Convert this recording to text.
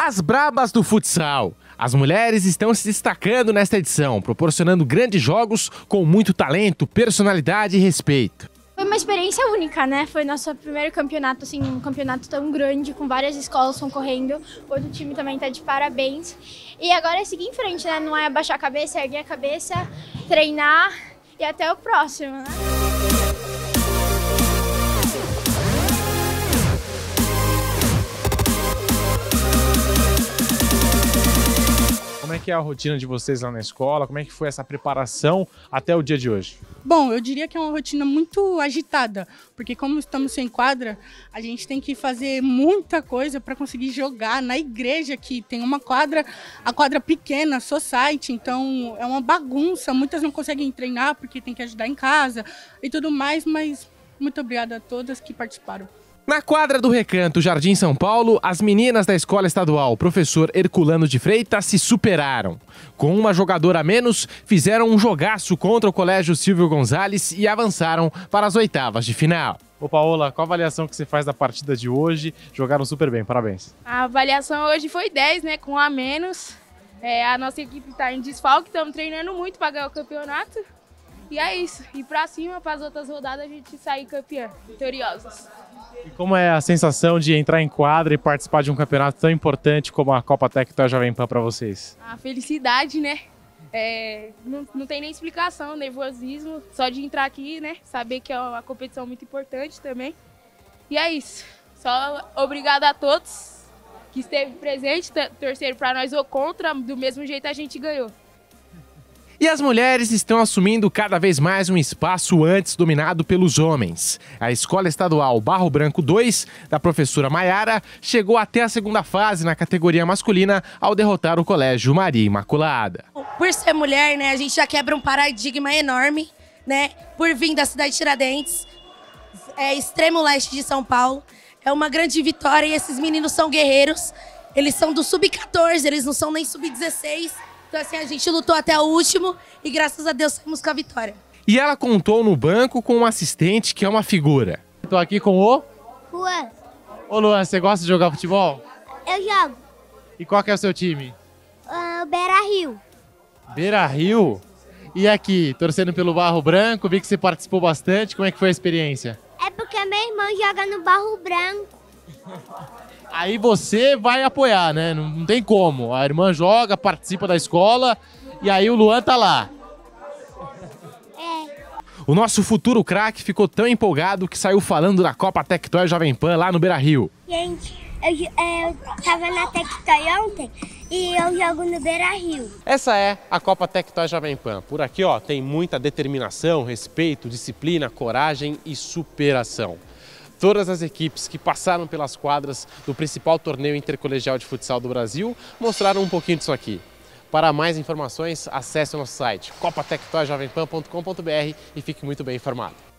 As brabas do futsal. As mulheres estão se destacando nesta edição, proporcionando grandes jogos com muito talento, personalidade e respeito. Foi uma experiência única, né? Foi nosso primeiro campeonato, assim, um campeonato tão grande, com várias escolas concorrendo. Outro time também está de parabéns. E agora é seguir em frente, né? Não é abaixar a cabeça, é erguer a cabeça, treinar e até o próximo, né? é que é a rotina de vocês lá na escola? Como é que foi essa preparação até o dia de hoje? Bom, eu diria que é uma rotina muito agitada, porque como estamos sem quadra, a gente tem que fazer muita coisa para conseguir jogar na igreja que tem uma quadra, a quadra pequena, society, então é uma bagunça, muitas não conseguem treinar porque tem que ajudar em casa e tudo mais, mas muito obrigada a todas que participaram. Na quadra do Recanto Jardim São Paulo, as meninas da escola estadual Professor Herculano de Freitas se superaram. Com uma jogadora a menos, fizeram um jogaço contra o Colégio Silvio Gonzalez e avançaram para as oitavas de final. Ô Paola, qual a avaliação que você faz da partida de hoje? Jogaram super bem, parabéns. A avaliação hoje foi 10, né? Com a menos. É, a nossa equipe está em desfalque, estamos treinando muito para ganhar o campeonato. E é isso. E pra cima, para as outras rodadas, a gente sair campeã, vitoriosos. E como é a sensação de entrar em quadra e participar de um campeonato tão importante como a Copa Tecto Jovem Pan para vocês? A felicidade, né? É, não, não tem nem explicação, nervosismo, só de entrar aqui, né? Saber que é uma competição muito importante também. E é isso. Só obrigado a todos que esteve presente, torceram para nós ou contra, do mesmo jeito a gente ganhou. E as mulheres estão assumindo cada vez mais um espaço antes dominado pelos homens. A Escola Estadual Barro Branco 2, da professora Maiara, chegou até a segunda fase na categoria masculina ao derrotar o Colégio Maria Imaculada. Por ser mulher, né, a gente já quebra um paradigma enorme, né? Por vir da cidade de Tiradentes, é, extremo leste de São Paulo. É uma grande vitória e esses meninos são guerreiros. Eles são do sub-14, eles não são nem sub-16. Então, assim, a gente lutou até o último e graças a Deus saímos com a vitória. E ela contou no banco com um assistente que é uma figura. Tô aqui com o. Luan. Ô Luan, você gosta de jogar futebol? Eu jogo. E qual que é o seu time? Uh, Beira Rio. Beira Rio? E aqui, torcendo pelo Barro Branco, vi que você participou bastante. Como é que foi a experiência? É porque meu irmão joga no Barro Branco. aí você vai apoiar, né? Não, não, tem como. A irmã joga, participa da escola e aí o Luan tá lá. É. O nosso futuro craque ficou tão empolgado que saiu falando da Copa Tectoy Jovem Pan lá no Beira Rio. Gente, eu, é, eu tava na Tectoy ontem e eu jogo no Beira Rio. Essa é a Copa Tectoy Jovem Pan. Por aqui ó, tem muita determinação, respeito, disciplina, coragem e superação todas as equipes que passaram pelas quadras do principal torneio intercolegial de futsal do Brasil mostraram um pouquinho disso aqui. Para mais informações, acesse o nosso site copatectoyjovempan.com.br e fique muito bem informado.